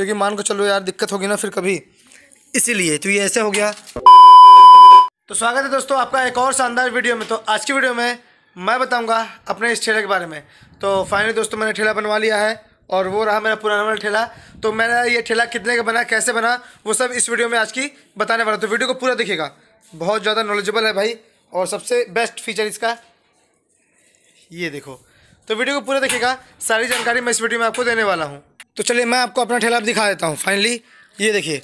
क्योंकि मान को चलो यार दिक्कत होगी ना फिर कभी इसीलिए तो ये ऐसे हो गया तो स्वागत है दोस्तों आपका एक और शानदार वीडियो में तो आज की वीडियो में मैं बताऊंगा अपने इस ठेले के बारे में तो फाइनली दोस्तों मैंने ठेला बनवा लिया है और वो रहा मेरा पुराना वाला ठेला तो मेरा ये ठेला कितने का बना कैसे बना वो सब इस वीडियो में आज की बताने वाला तो वीडियो को पूरा दिखेगा बहुत ज़्यादा नॉलेजेबल है भाई और सबसे बेस्ट फीचर इसका ये देखो तो वीडियो को पूरा देखेगा सारी जानकारी मैं इस वीडियो में आपको देने वाला हूँ तो चलिए मैं आपको अपना ठेला दिखा देता हूँ फाइनली ये देखिए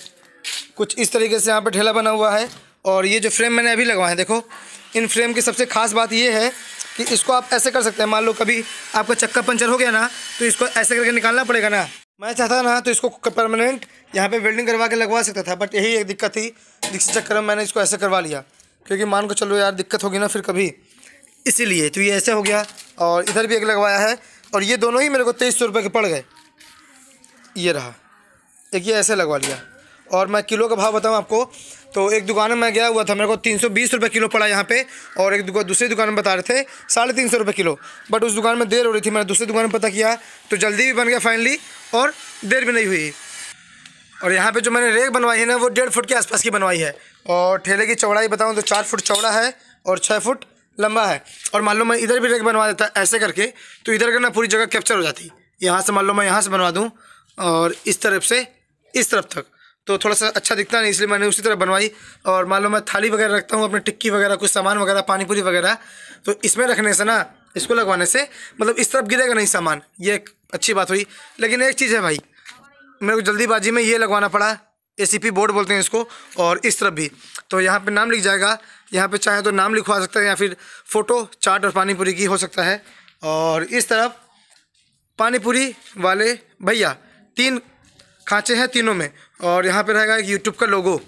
कुछ इस तरीके से यहाँ पर ठेला बना हुआ है और ये जो फ्रेम मैंने अभी लगवाए हैं देखो इन फ्रेम की सबसे खास बात ये है कि इसको आप ऐसे कर सकते हैं मान लो कभी आपका चक्का पंचर हो गया ना तो इसको ऐसे करके निकालना पड़ेगा ना मैं चाहता ना तो इसको परमानेंट यहाँ पे वेल्डिंग करवा के लगवा सकता था बट यही एक दिक्कत थी जिस चक्कर में मैंने इसको ऐसे करवा लिया क्योंकि मान को चलो यार दिक्कत होगी ना फिर कभी इसीलिए तो ये ऐसे हो गया और इधर भी एक लगवाया है और ये दोनों ही मेरे को तेईस सौ रुपये के पड़ गए ये रहा एक ये ऐसे लगवा लिया और मैं किलो का भाव बताऊँ आपको तो एक दुकान में मैं गया हुआ था मेरे को तीन सौ बीस रुपये किलो पड़ा यहाँ पे और एक दुकान दूसरी दुकान में बता रहे थे साढ़े तीन सौ रुपये किलो बट उस दुकान में देर हो रही थी मैंने दूसरी दुकान में पता किया तो जल्दी भी बन गया फाइनली और देर भी नहीं हुई और यहाँ पे जो मैंने रेक बनवाई है ना वो डेढ़ फुट के आसपास की बनवाई है और ठेले की चौड़ाई बताऊँ तो चार फुट चौड़ा है और छः फुट लंबा है और मान लो मैं इधर भी रेक बनवा देता ऐसे करके तो इधर का ना पूरी जगह कैप्चर हो जाती यहाँ से मान लो मैं यहाँ से बनवा दूँ और इस तरफ से इस तरफ तक तो थोड़ा सा अच्छा दिखता नहीं इसलिए मैंने उसी तरह बनवाई और मान लो मैं थाली वगैरह रखता हूँ अपने टिक्की वगैरह कुछ सामान वगैरह पानीपुरी वगैरह तो इसमें रखने से ना इसको लगवाने से मतलब इस तरफ गिरेगा नहीं सामान ये एक अच्छी बात हुई लेकिन एक चीज़ है भाई मेरे को जल्दीबाजी में ये लगवाना पड़ा ए बोर्ड बोलते हैं इसको और इस तरफ भी तो यहाँ पर नाम लिख जाएगा यहाँ पर चाहे तो नाम लिखवा सकता है या फिर फ़ोटो चाट और पानीपुरी की हो सकता है और इस तरफ पानीपुरी वाले भैया तीन खाँचे हैं तीनों में और यहाँ पे रहेगा एक यूट्यूब का लोगो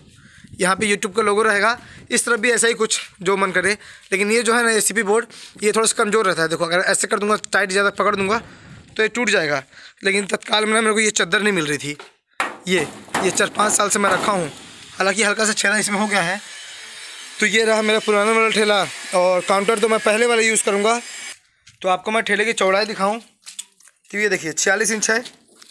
यहाँ पे यूट्यूब का लोगो रहेगा इस तरफ भी ऐसा ही कुछ जो मन करे लेकिन ये जो है ना ए बोर्ड ये थोड़ा सा कमज़ोर रहता है देखो अगर ऐसे कर दूँगा टाइट ज़्यादा पकड़ दूँगा तो ये टूट जाएगा लेकिन तत्काल में ना मेरे को ये चादर नहीं मिल रही थी ये ये चार पाँच साल से मैं रखा हूँ हालाँकि हल्का सा छेड़ा इसमें हो गया है तो ये रहा मेरा पुराना वाला ठेला और काउंटर तो मैं पहले वाला यूज़ करूँगा तो आपको मैं ठेले की चौड़ाई दिखाऊँ तो ये देखिए छियालीस इंच है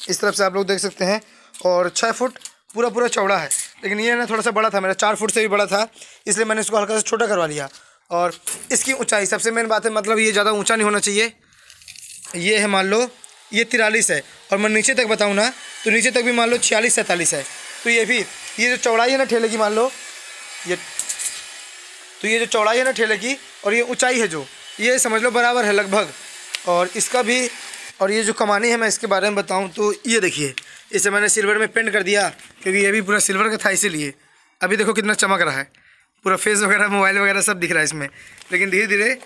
इस तरफ से आप लोग देख सकते हैं और छः फुट पूरा पूरा चौड़ा है लेकिन ये ना थोड़ा सा बड़ा था मेरा चार फुट से भी बड़ा था इसलिए मैंने इसको हल्का सा छोटा करवा लिया और इसकी ऊंचाई सबसे मेन बात है मतलब ये ज़्यादा ऊंचा नहीं होना चाहिए ये है मान लो ये तिरालीस है और मैं नीचे तक बताऊँ ना तो नीचे तक भी मान लो छियालीस सैंतालीस है तो ये भी ये जो चौड़ाई है ना ठेले की मान लो ये तो ये जो चौड़ाई है ना ठेले की और ये ऊँचाई है जो ये समझ लो बराबर है लगभग और इसका भी और ये जो कमानी है मैं इसके बारे में बताऊँ तो ये देखिए इसे मैंने सिल्वर में पेंट कर दिया क्योंकि ये भी पूरा सिल्वर का था इसीलिए अभी देखो कितना चमक रहा है पूरा फेस वगैरह मोबाइल वगैरह सब दिख रहा है इसमें लेकिन धीरे धीरे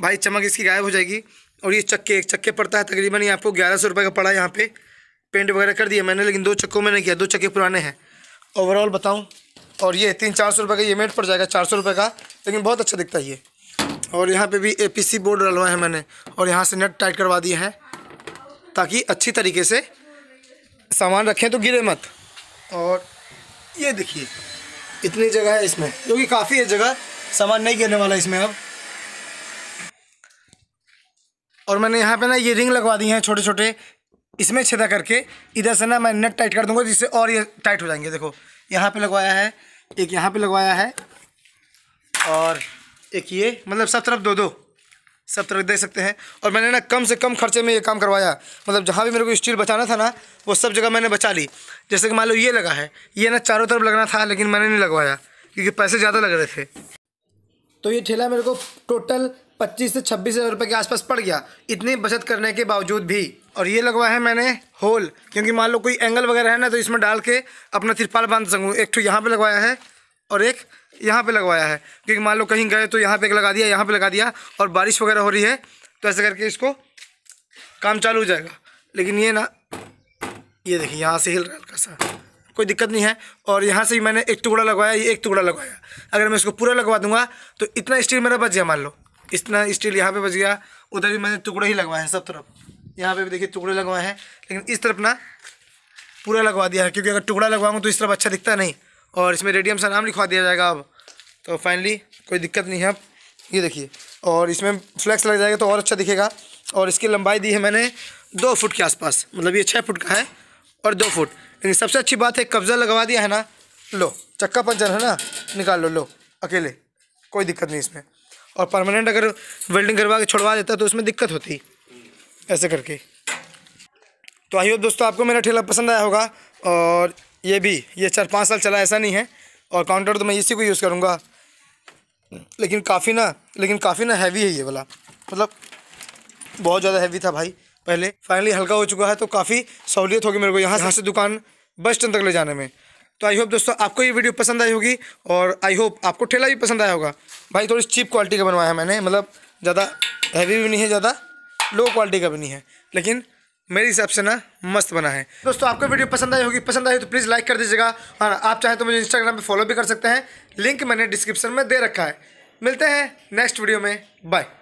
भाई चमक इसकी गायब हो जाएगी और ये चक्के एक चक्के पड़ता है तकरीबन ये आपको ग्यारह सौ रुपये का पड़ा यहाँ पे पेंट वगैरह कर दिया मैंने लेकिन दो चक्कों में नहीं किया दो चक्के पुराने हैं ओवरऑल बताऊँ और ये तीन चार सौ रुपये का ये मेट पड़ जाएगा चार सौ रुपये का लेकिन बहुत अच्छा दिखता है ये और यहाँ पर भी सी बोर्ड डलवाए हैं मैंने और यहाँ से नेट टाइट करवा दिए हैं ताकि अच्छी तरीके से सामान रखें तो गिरे मत और ये देखिए इतनी जगह है इसमें क्योंकि काफ़ी है जगह सामान नहीं गिरने वाला इसमें अब और मैंने यहाँ पे ना ये रिंग लगवा दी है छोटे छोटे इसमें छेदा करके इधर से ना मैं नेट टाइट कर दूंगा जिससे और ये टाइट हो जाएंगे देखो यहाँ पे लगवाया है एक यहाँ पे लगवाया है और एक ये मतलब सब तरफ दो दो सब तरह देख सकते हैं और मैंने ना कम से कम खर्चे में ये काम करवाया मतलब जहाँ भी मेरे को स्टील बचाना था ना वो सब जगह मैंने बचा ली जैसे कि मान लो ये लगा है ये ना चारों तरफ लगना था लेकिन मैंने नहीं लगवाया क्योंकि पैसे ज़्यादा लग रहे थे तो ये ठेला मेरे को टोटल पच्चीस से छब्बीस हज़ार रुपये के आसपास पड़ गया इतनी बचत करने के बावजूद भी और ये लगवा है मैंने होल क्योंकि मान लो कोई एंगल वगैरह है ना तो इसमें डाल के अपना तिरपाल बांध सकूँ एक तो यहाँ पर लगवाया है और एक यहाँ पे लगवाया है क्योंकि मान लो कहीं गए तो यहाँ पे एक लगा दिया यहाँ पे लगा दिया और बारिश वगैरह हो रही है तो ऐसे करके इसको काम चालू हो जाएगा लेकिन ये ना ये देखिए यहाँ से हिल रहा हल्का सा कोई दिक्कत नहीं है और यहाँ से ही मैंने एक टुकड़ा लगवाया ये एक टुकड़ा लगवाया अगर मैं इसको पूरा लगवा दूंगा तो इतना स्टील मेरा बच गया मान लो इतना स्टील यहाँ पर बच गया उधर भी मैंने टुकड़े ही लगवाए हैं सब तरफ यहाँ पर भी देखिए टुकड़े लगवाए हैं लेकिन इस तरफ ना पूरा लगवा दिया है क्योंकि अगर टुकड़ा लगवाऊंगा तो इस तरफ अच्छा दिखता नहीं और इसमें रेडियम सा नाम लिखवा दिया जाएगा अब तो फाइनली कोई दिक्कत नहीं है अब ये देखिए और इसमें फ्लैक्स लग जाएगा तो और अच्छा दिखेगा और इसकी लंबाई दी है मैंने दो फुट के आसपास मतलब ये छः फुट का है और दो फुट लेकिन सबसे अच्छी बात है कब्ज़ा लगवा दिया है ना लो चक्का पंचर है ना निकाल लो लो अकेले कोई दिक्कत नहीं इसमें और परमानेंट अगर वेल्डिंग करवा के छोड़वा देता तो उसमें दिक्कत होती ऐसे करके तो आइए दोस्तों आपको मेरा ठेला पसंद आया होगा और ये भी ये चार पाँच साल चला ऐसा नहीं है और काउंटर तो मैं इसी को यूज़ करूँगा लेकिन काफ़ी ना लेकिन काफ़ी ना हैवी है ये वाला मतलब बहुत ज़्यादा हैवी था भाई पहले फाइनली हल्का हो चुका है तो काफ़ी सहूलियत होगी मेरे को यहाँ यहाँ से दुकान बस स्टैंड तक ले जाने में तो आई होप दोस्तों आपको ये वीडियो पसंद आई होगी और आई होप आपको ठेला भी पसंद आया होगा भाई थोड़ी चीप क्वालिटी का बनवाया है मैंने मतलब ज़्यादा हैवी भी नहीं है ज़्यादा लो क्वालिटी का भी नहीं है लेकिन मेरे हिसाब से ना मस्त बना है दोस्तों आपको वीडियो पसंद आई होगी पसंद आई तो प्लीज़ लाइक कर दीजिएगा और हाँ, आप चाहें तो मुझे इंस्टाग्राम पे फॉलो भी कर सकते हैं लिंक मैंने डिस्क्रिप्शन में दे रखा है मिलते हैं नेक्स्ट वीडियो में बाय